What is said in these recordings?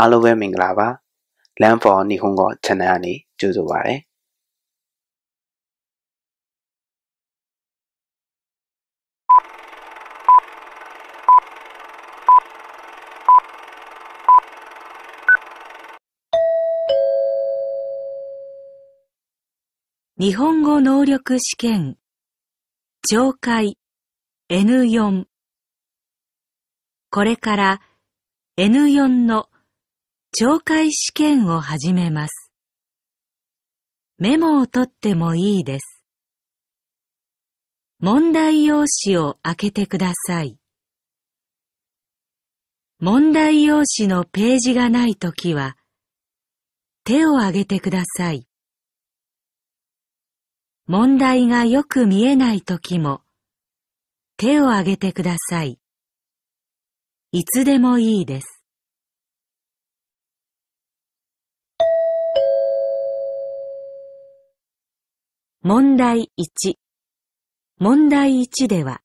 အားလုံးပဲမင်္ဂလာပါ Land for Nihongo Channel ကနေကြိုဆိုပါရစေ日本語能力試験上階 N4 これから N4 の懲戒試験を始めます。メモを取ってもいいです。問題用紙を開けてください。問題用紙のページがないときは、手を挙げてください。問題がよく見えないときも、手を挙げてください。いつでもいいです。問題1。問題1では、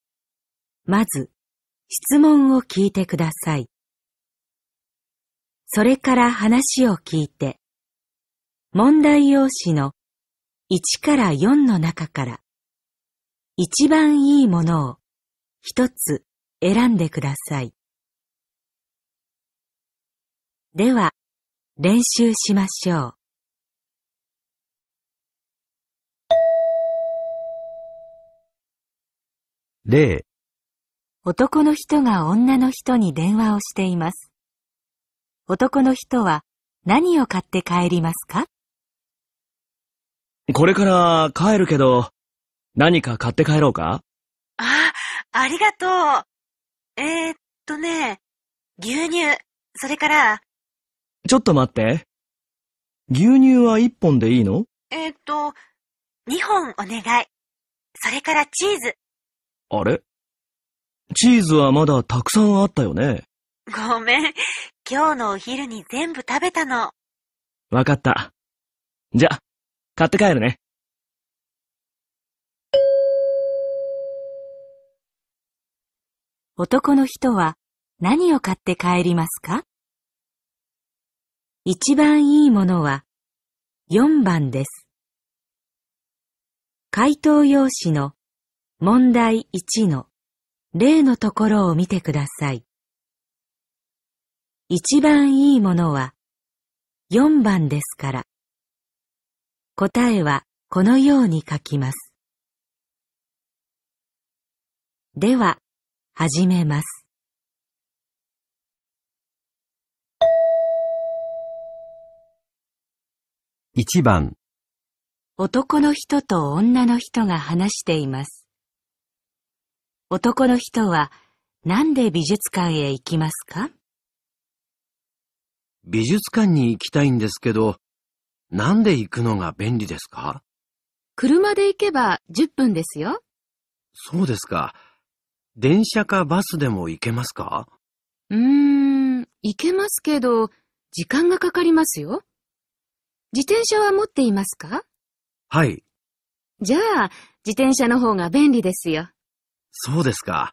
まず、質問を聞いてください。それから話を聞いて、問題用紙の1から4の中から、一番いいものを一つ選んでください。では、練習しましょう。例男の人が女の人に電話をしています。男の人は何を買って帰りますかこれから帰るけど、何か買って帰ろうかあ、ありがとう。えー、っとね、牛乳、それから。ちょっと待って。牛乳は一本でいいのえー、っと、二本お願い。それからチーズ。あれチーズはまだたくさんあったよね。ごめん。今日のお昼に全部食べたの。わかった。じゃ、買って帰るね。男の人は何を買って帰りますか一番いいものは4番です。回答用紙の問題1の例のところを見てください。一番いいものは4番ですから。答えはこのように書きます。では、始めます。1番男の人と女の人が話しています。男の人はなんで美術館へ行きますか美術館に行きたいんですけど、なんで行くのが便利ですか車で行けば10分ですよ。そうですか。電車かバスでも行けますかうーん、行けますけど、時間がかかりますよ。自転車は持っていますかはい。じゃあ、自転車の方が便利ですよ。そうですか。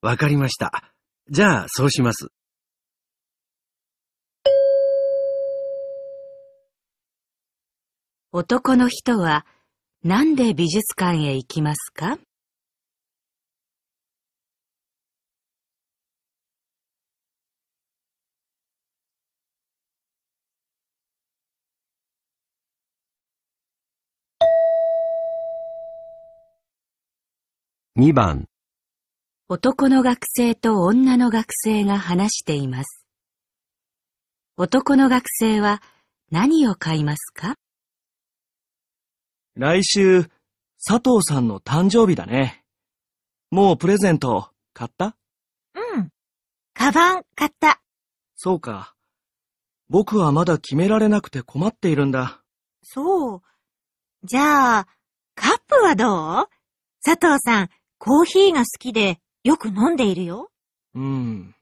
わかりました。じゃあ、そうします。男の人は、なんで美術館へ行きますか2番男の学生と女の学生が話しています。男の学生は何を買いますか来週、佐藤さんの誕生日だね。もうプレゼント買ったうん。カバン買った。そうか。僕はまだ決められなくて困っているんだ。そう。じゃあ、カップはどう佐藤さん、コーヒーが好きでよく飲んでいるよ。うん。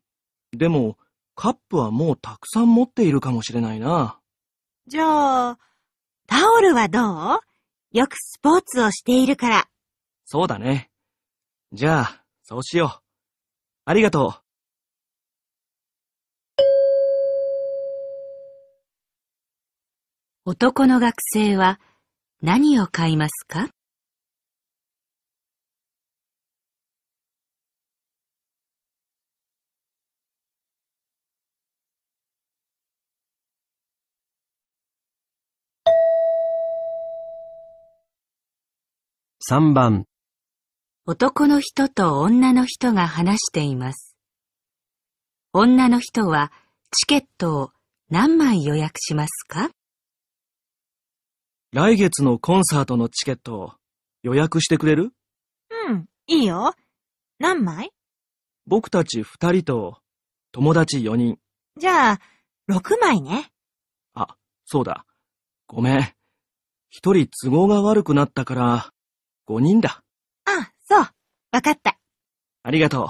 でも、カップはもうたくさん持っているかもしれないな。じゃあ、タオルはどうよくスポーツをしているから。そうだね。じゃあ、そうしよう。ありがとう。男の学生は何を買いますか3番男の人と女の人が話しています。女の人はチケットを何枚予約しますか来月のコンサートのチケットを予約してくれるうん、いいよ。何枚僕たち2人と友達4人。じゃあ、6枚ね。あ、そうだ。ごめん。一人都合が悪くなったから、5人だ。ああ、そう。わかった。ありがと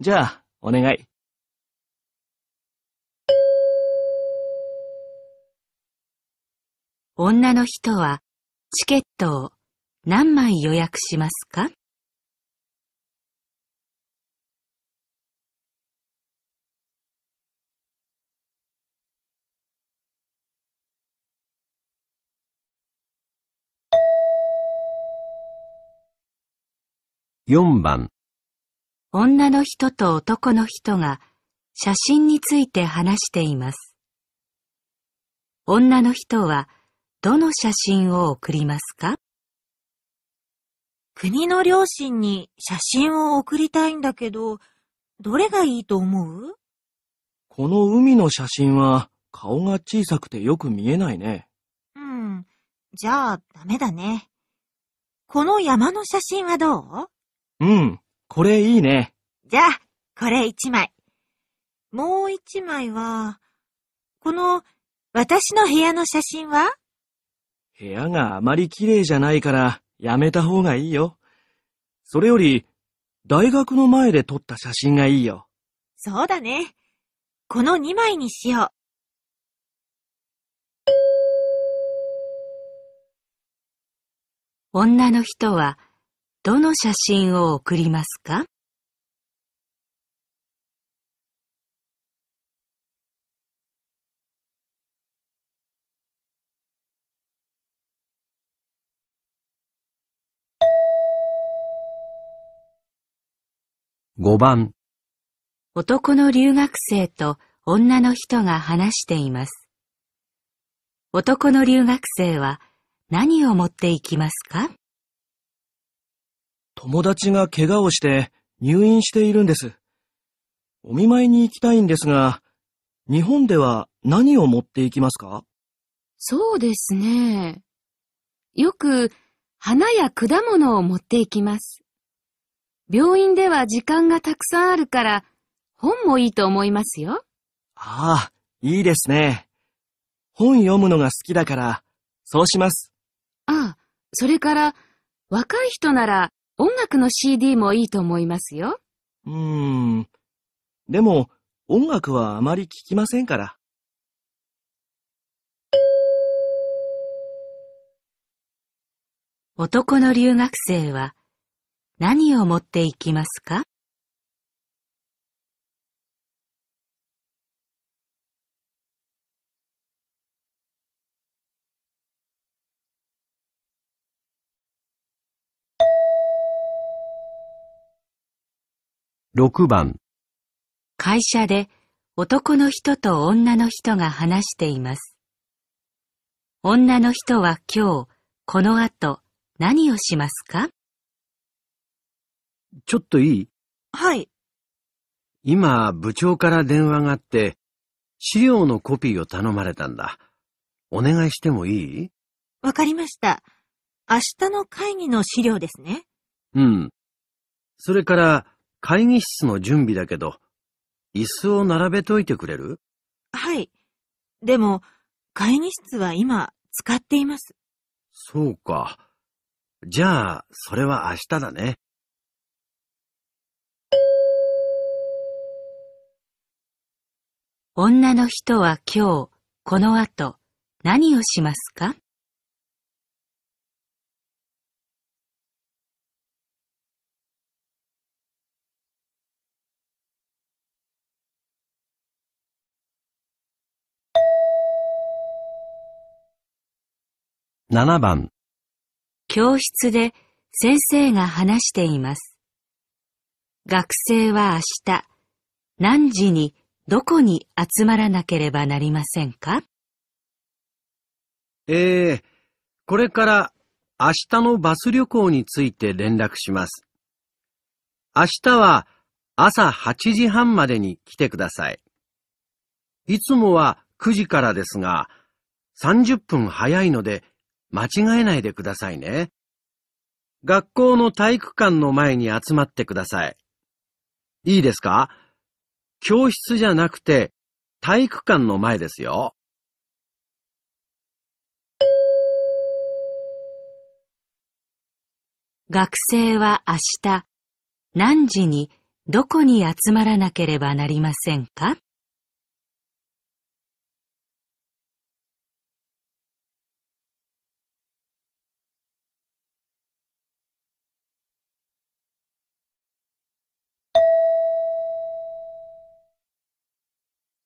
う。じゃあ、お願い。女の人はチケットを何枚予約しますか4番女の人と男の人が写真について話しています。女の人はどの写真を送りますか国の両親に写真を送りたいんだけど、どれがいいと思うこの海の写真は顔が小さくてよく見えないね。うん。じゃあダメだね。この山の写真はどううん、これいいね。じゃあ、これ一枚。もう一枚は、この、私の部屋の写真は部屋があまり綺麗じゃないから、やめた方がいいよ。それより、大学の前で撮った写真がいいよ。そうだね。この2枚にしよう。女の人はどの写真を送りますか5番男の留学生と女の人が話しています。男の留学生は何を持っていきますか友達が怪我をして入院しているんです。お見舞いに行きたいんですが、日本では何を持っていきますかそうですね。よく花や果物を持っていきます。病院では時間がたくさんあるから本もいいと思いますよ。ああ、いいですね。本読むのが好きだから、そうします。ああ、それから若い人なら音楽の CD もいいと思いますよ。うーん。でも、音楽はあまり聴きませんから。男の留学生は何を持っていきますか6番会社で男の人と女の人が話しています。女の人は今日、この後、何をしますかちょっといいはい。今、部長から電話があって、資料のコピーを頼まれたんだ。お願いしてもいいわかりました。明日の会議の資料ですね。うん。それから、会議室の準備だけど、椅子を並べといてくれるはい。でも、会議室は今、使っています。そうか。じゃあ、それは明日だね。女の人は今日、この後、何をしますか7番教室で先生が話しています。学生は明日何時にどこに集まらなければなりませんかええー、これから明日のバス旅行について連絡します。明日は朝8時半までに来てください。いつもは9時からですが、30分早いので間違えないでくださいね。学校の体育館の前に集まってください。いいですか教室じゃなくて体育館の前ですよ。学生は明日何時にどこに集まらなければなりませんか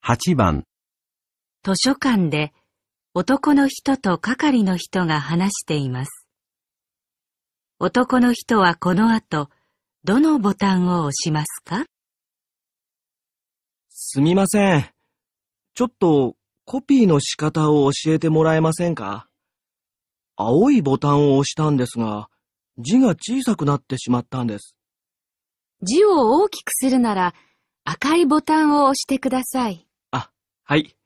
8番図書館で男の人と係の人が話しています。男の人はこの後、どのボタンを押しますかすみません。ちょっとコピーの仕方を教えてもらえませんか青いボタンを押したんですが、字が小さくなってしまったんです。字を大きくするなら赤いボタンを押してください。はい。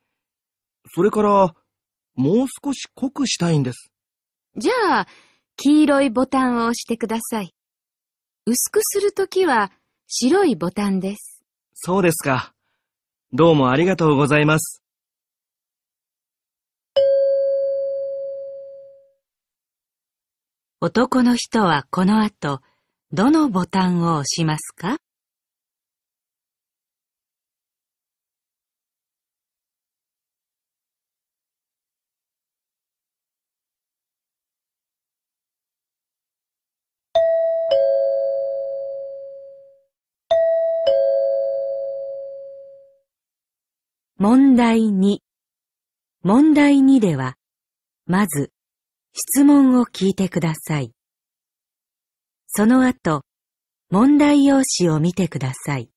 それから、もう少し濃くしたいんです。じゃあ、黄色いボタンを押してください。薄くするときは、白いボタンです。そうですか。どうもありがとうございます。男の人はこの後、どのボタンを押しますか問題2。問題2では、まず、質問を聞いてください。その後、問題用紙を見てください。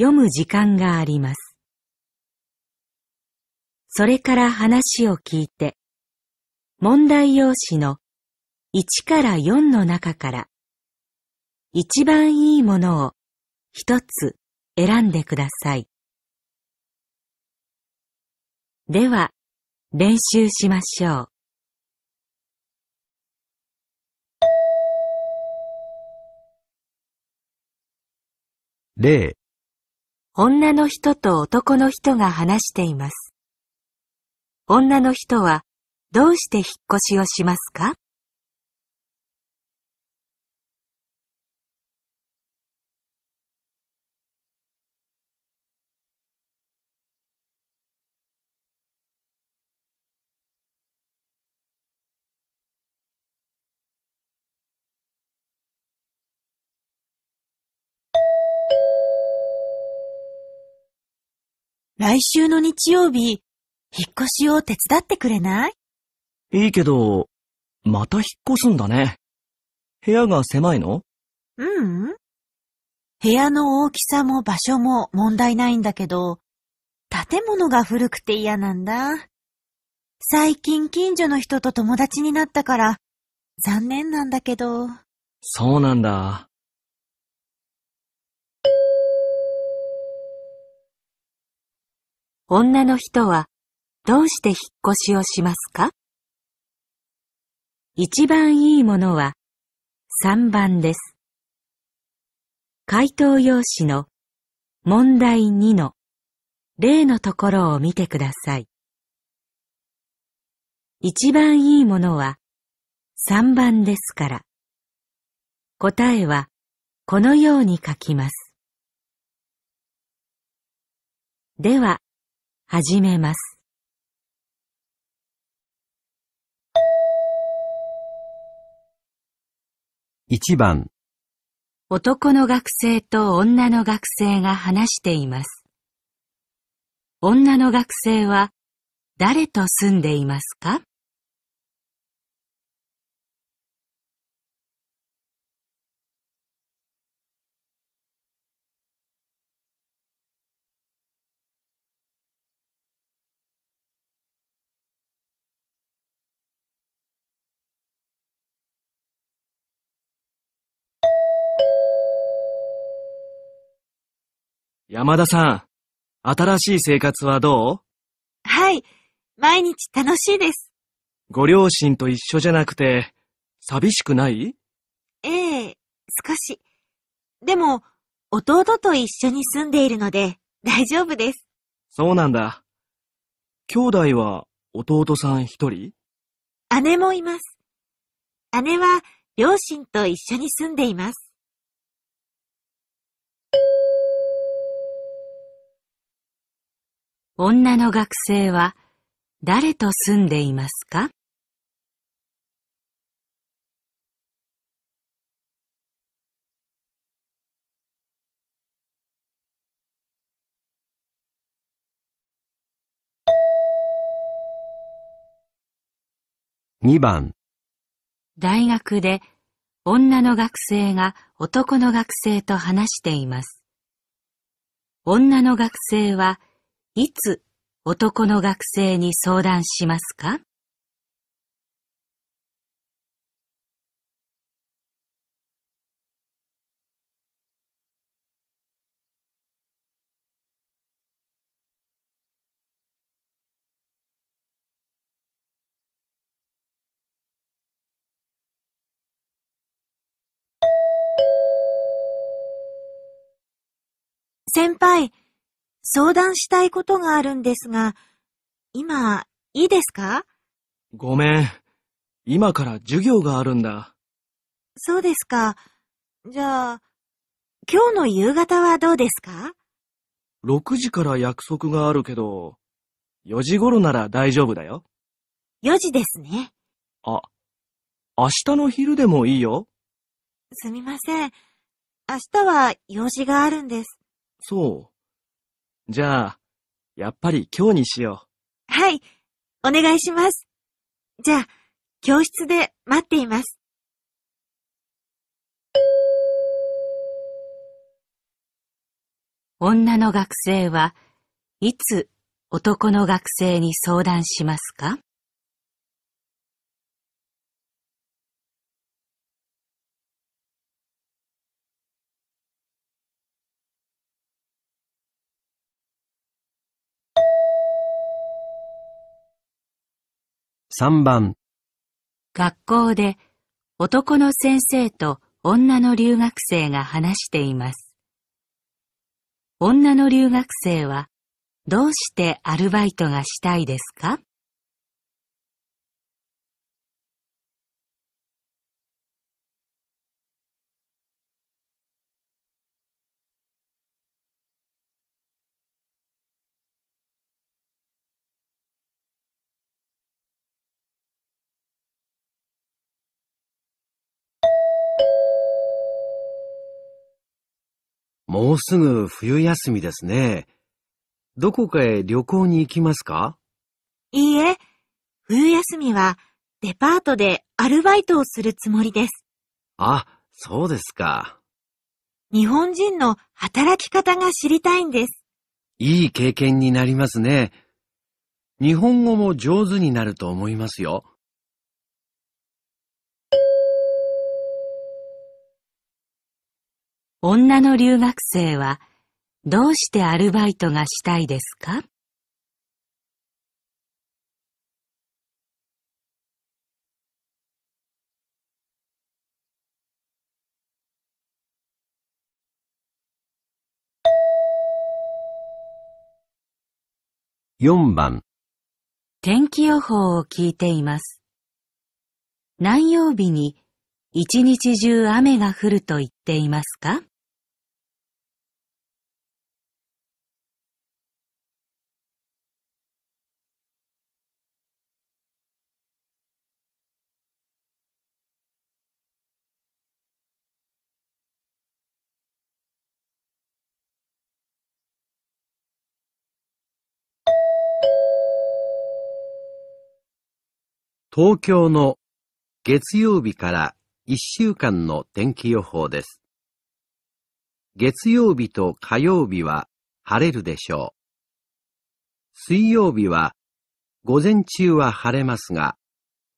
読む時間があります。それから話を聞いて、問題用紙の1から4の中から、一番いいものを一つ選んでください。では、練習しましょう。例、女の人と男の人が話しています。女の人はどうして引っ越しをしますか来週の日曜日、引っ越しを手伝ってくれないいいけど、また引っ越すんだね。部屋が狭いのううん。部屋の大きさも場所も問題ないんだけど、建物が古くて嫌なんだ。最近近所の人と友達になったから、残念なんだけど。そうなんだ。女の人はどうして引っ越しをしますか一番いいものは3番です。回答用紙の問題2の例のところを見てください。一番いいものは3番ですから。答えはこのように書きます。では、始めます。1番男の学生と女の学生が話しています。女の学生は誰と住んでいますか山田さん、新しい生活はどうはい、毎日楽しいです。ご両親と一緒じゃなくて、寂しくないええ、少し。でも、弟と一緒に住んでいるので、大丈夫です。そうなんだ。兄弟は弟さん一人姉もいます。姉は両親と一緒に住んでいます。女の学生は誰と住んでいますか2番大学で女の学生が男の学生と話しています。女の学生はいつ男の学生に相談しますか先輩、相談したいことがあるんですが、今、いいですかごめん。今から授業があるんだ。そうですか。じゃあ、今日の夕方はどうですか ?6 時から約束があるけど、4時頃なら大丈夫だよ。4時ですね。あ、明日の昼でもいいよ。すみません。明日は用事があるんです。そう。じゃあ、やっぱり今日にしよう。はい、お願いします。じゃあ、教室で待っています。女の学生はいつ男の学生に相談しますか3番学校で男の先生と女の留学生が話しています。女の留学生はどうしてアルバイトがしたいですかもうすぐ冬休みですね。どこかへ旅行に行きますかいいえ、冬休みはデパートでアルバイトをするつもりです。あ、そうですか。日本人の働き方が知りたいんです。いい経験になりますね。日本語も上手になると思いますよ。女の留学生はどうしてアルバイトがしたいですか4番天気予報を聞いています。何曜日に一日中雨が降ると言っていますか東京の月曜日から1週間の天気予報です。月曜日と火曜日は晴れるでしょう。水曜日は午前中は晴れますが、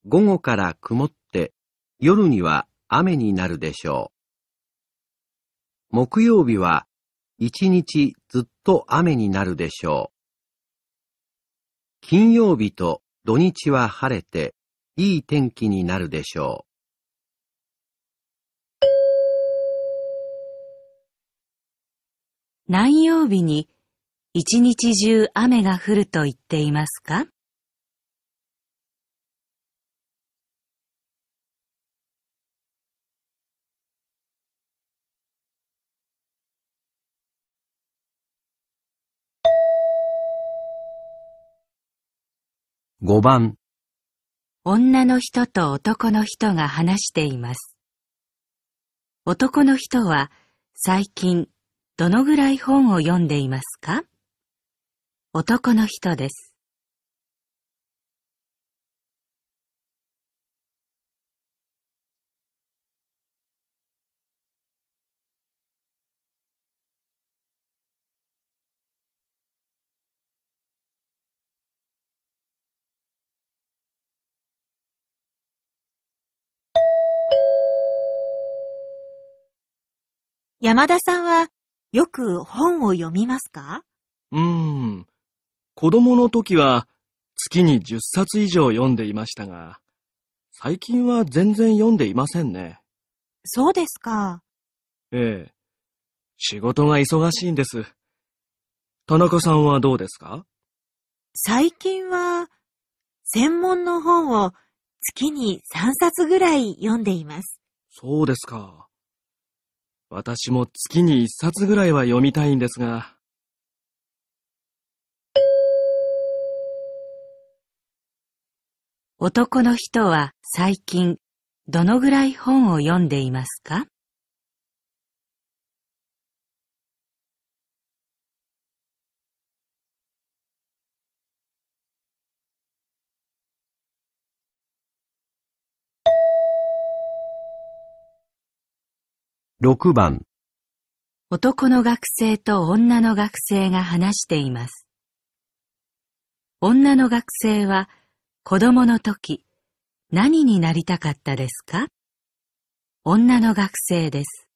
午後から曇って夜には雨になるでしょう。木曜日は一日ずっと雨になるでしょう。金曜日と土日は晴れていい天気になるでしょう。何曜日に一日中雨が降ると言っていますか5番女の人と男の人が話しています。男の人は最近どのぐらい本を読んでいますか男の人です。山田さんはよく本を読みますかうーん。子供の時は月に10冊以上読んでいましたが、最近は全然読んでいませんね。そうですか。ええ。仕事が忙しいんです。田中さんはどうですか最近は、専門の本を月に3冊ぐらい読んでいます。そうですか。私も月に一冊ぐらいは読みたいんですが。男の人は最近どのぐらい本を読んでいますか6番男の学生と女の学生が話しています。女の学生は子供の時何になりたかったですか女の学生です。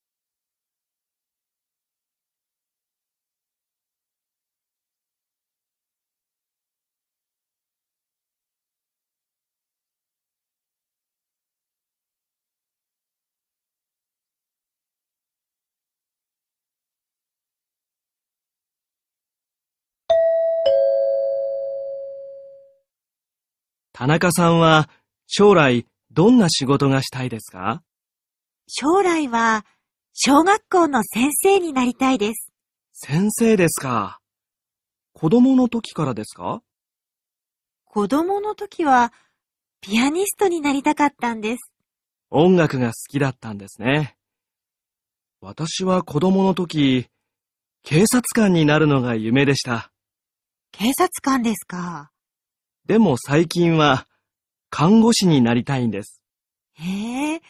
田中さんは将来どんな仕事がしたいですか将来は小学校の先生になりたいです。先生ですか。子供の時からですか子供の時はピアニストになりたかったんです。音楽が好きだったんですね。私は子供の時、警察官になるのが夢でした。警察官ですか。でも最近は、看護師になりたいんです。へえ、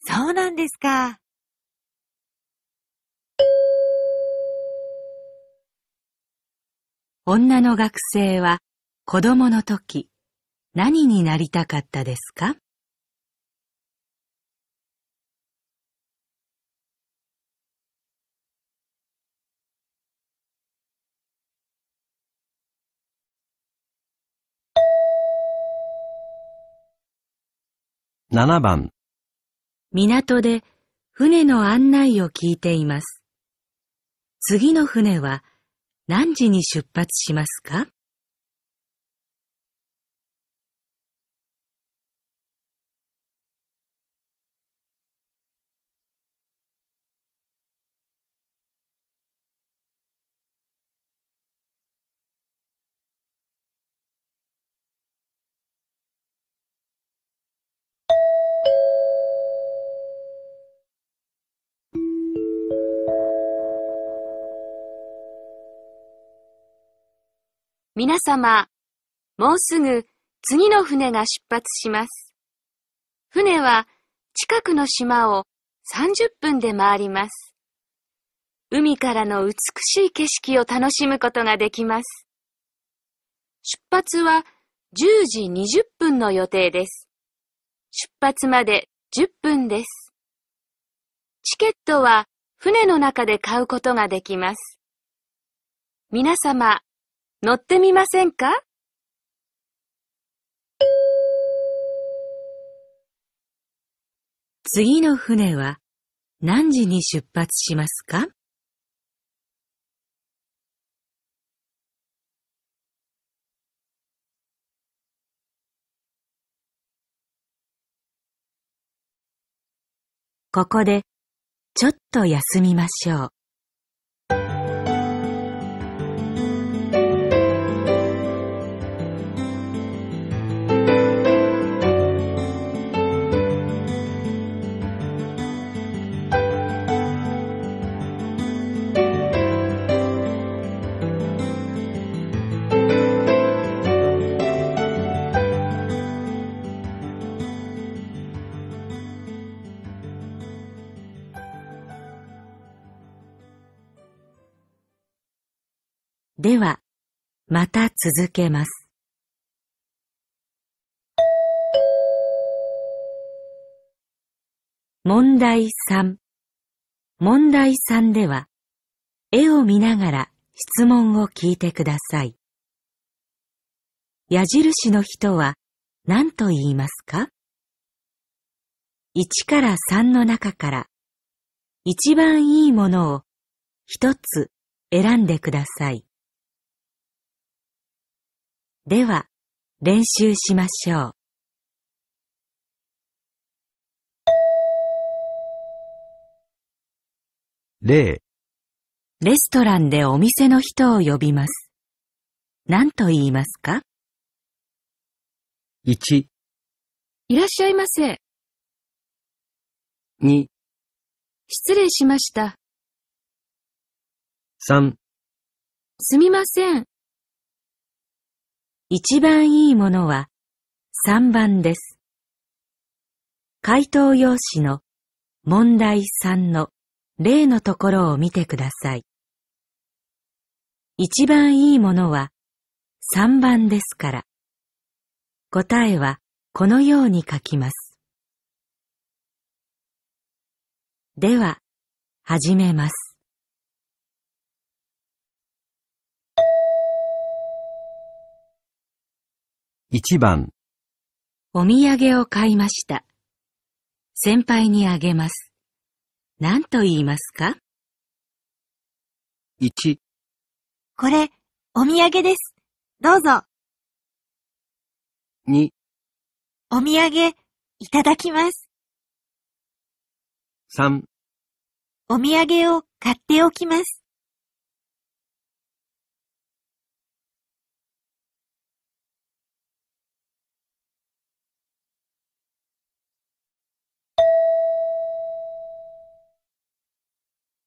そうなんですか。女の学生は子供の時何になりたかったですか7番港で船の案内を聞いています。次の船は何時に出発しますか皆様、もうすぐ次の船が出発します。船は近くの島を30分で回ります。海からの美しい景色を楽しむことができます。出発は10時20分の予定です。出発まで10分です。チケットは船の中で買うことができます。皆様、乗ってみませんか次の船は何時に出発しますかここでちょっと休みましょう。では、また続けます。問題3。問題3では、絵を見ながら質問を聞いてください。矢印の人は何と言いますか ?1 から3の中から一番いいものを一つ選んでください。では、練習しましょう。例、レストランでお店の人を呼びます。何と言いますか ?1、いらっしゃいませ。2、失礼しました。3、すみません。一番いいものは3番です。回答用紙の問題3の例のところを見てください。一番いいものは3番ですから。答えはこのように書きます。では、始めます。1番お土産を買いました。先輩にあげます。何と言いますか ?1 これ、お土産です。どうぞ。2お土産、いただきます。3お土産を買っておきます。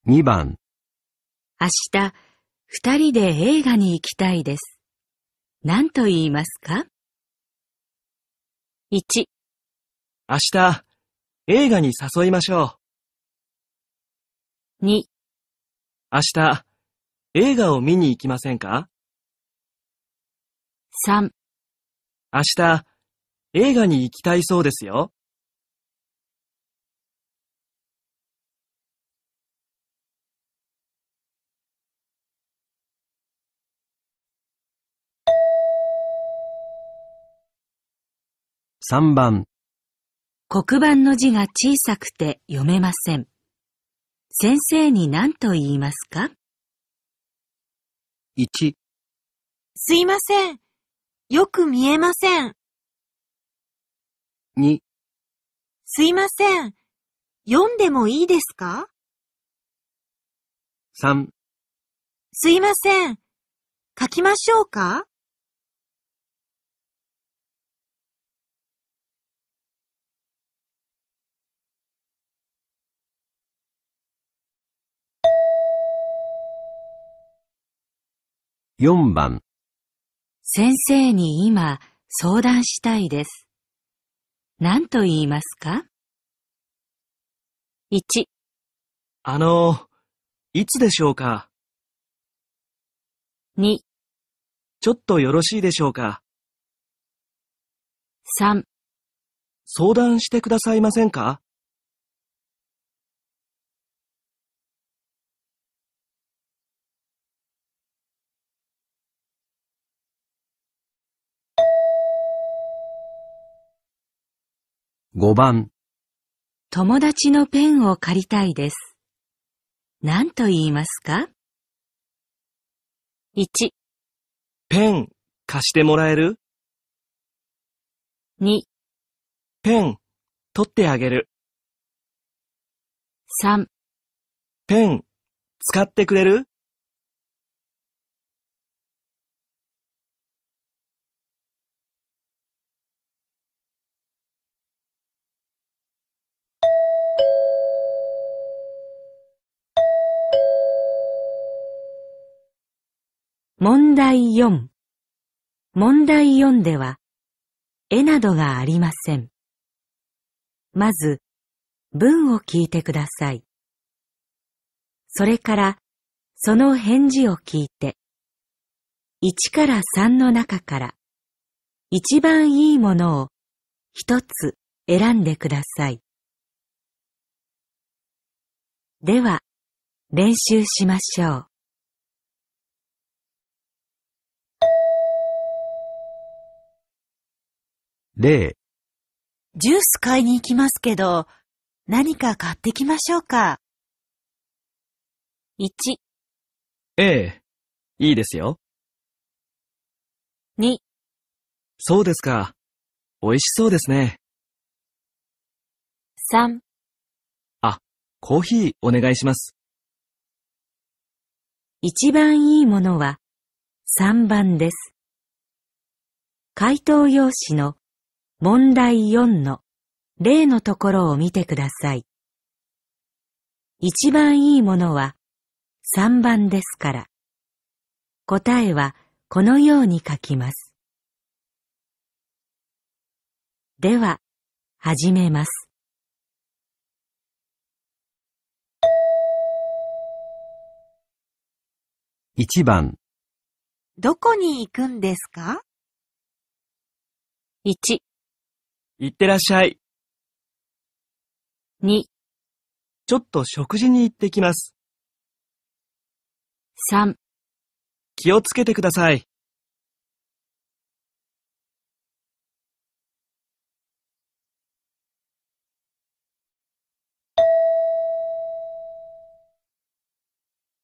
2番明日、二人で映画に行きたいです。何と言いますか ?1 明日、映画に誘いましょう。2明日、映画を見に行きませんか ?3 明日、映画に行きたいそうですよ。3番黒板の字が小さくて読めません。先生に何と言いますか ?1 すいません。よく見えません。2すいません。読んでもいいですか ?3 すいません。書きましょうか4番先生に今相談したいです。何と言いますか ?1 あの、いつでしょうか ?2 ちょっとよろしいでしょうか ?3 相談してくださいませんか5番。友達のペンを借りたいです。何と言いますか ?1、ペン貸してもらえる ?2、ペン取ってあげる。3、ペン使ってくれる問題4問題4では、絵などがありません。まず、文を聞いてください。それから、その返事を聞いて、1から3の中から、一番いいものを一つ選んでください。では、練習しましょう。0ジュース買いに行きますけど、何か買ってきましょうか。1、ええ、いいですよ。2、そうですか。美味しそうですね。3、あ、コーヒーお願いします。一番いいものは3番です。回答用紙の問題4の例のところを見てください。一番いいものは3番ですから。答えはこのように書きます。では、始めます。1番どこに行くんですか ?1 いってらっしゃい。2、ちょっと食事に行ってきます。3、気をつけてください。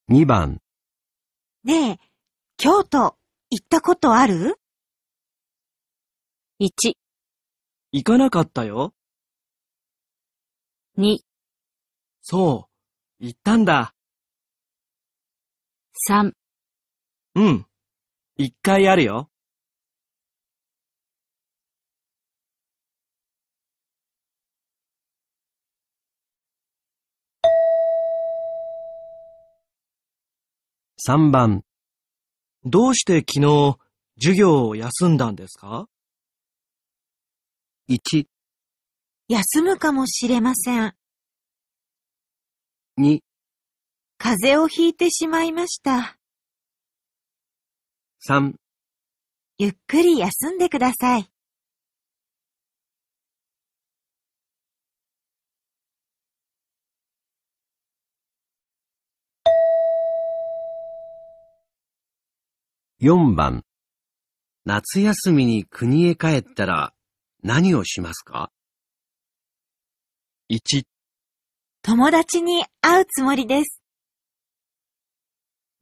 2番、ねえ、京都行ったことある ?1、行かなかったよ。2、そう、行ったんだ。3、うん、一回あるよ。3番、どうして昨日、授業を休んだんですか1休むかもしれません。2風邪をひいてしまいました。3ゆっくり休んでください。4番夏休みに国へ帰ったら何をしますか ?1、友達に会うつもりです。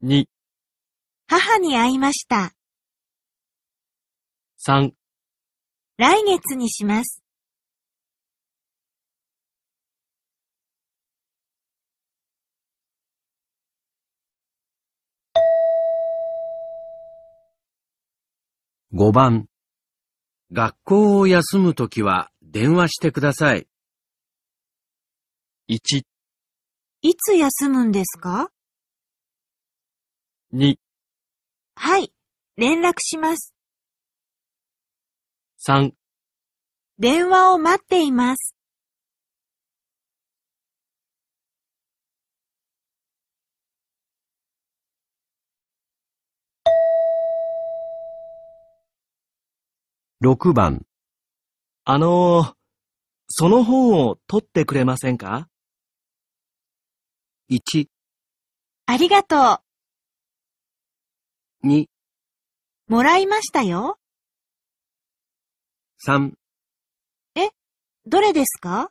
2、母に会いました。3、来月にします。5番、学校を休むときは電話してください。1、いつ休むんですか2、はい、連絡します。3電話を待っています。6番。あのー、その本を取ってくれませんか ?1、ありがとう。2、もらいましたよ。3、えどれですか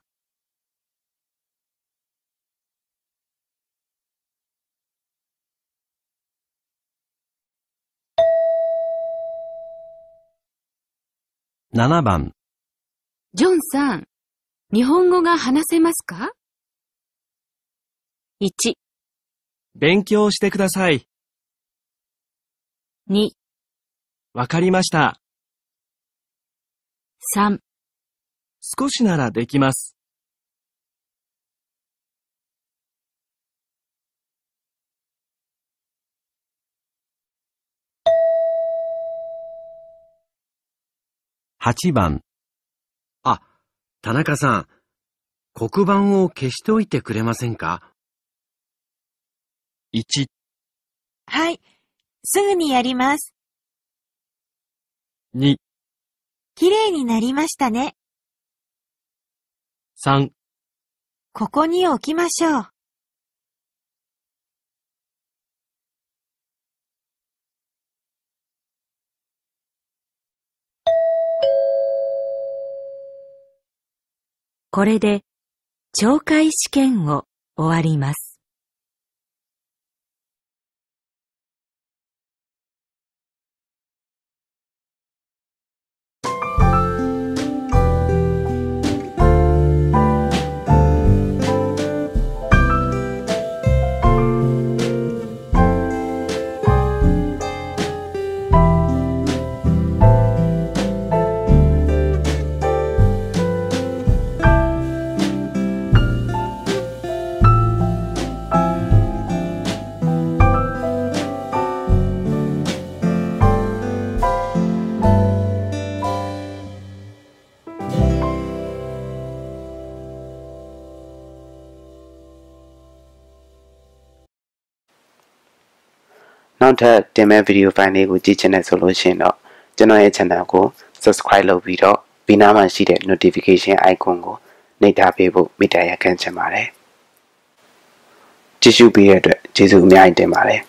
7番、ジョンさん、日本語が話せますか ?1、勉強してください。2、わかりました。3、少しならできます。8番。あ、田中さん、黒板を消しておいてくれませんか ?1、はい。すぐにやります。2、きれいになりましたね。3。ここに置きましょう。これで懲戒試験を終わります。နောက်ထပ်တင်မဲ့ video file လေးကိုကြည့်ချင်တဲ့ဆိုလို့ရှိရင်တော့ကျွန်တော်ရဲ့ channel ကို subscribe လုပ်ပြီးတော့ဘေးနားမှာရှိတဲ့ notification icon ကိုနှိပ်ထားပေးဖို့မေတ္တာရခံချင်ပါတယ်ကြည့်ရှုပေးတဲ့အတွက်ကျေးဇူးအများကြီးတင်ပါတယ်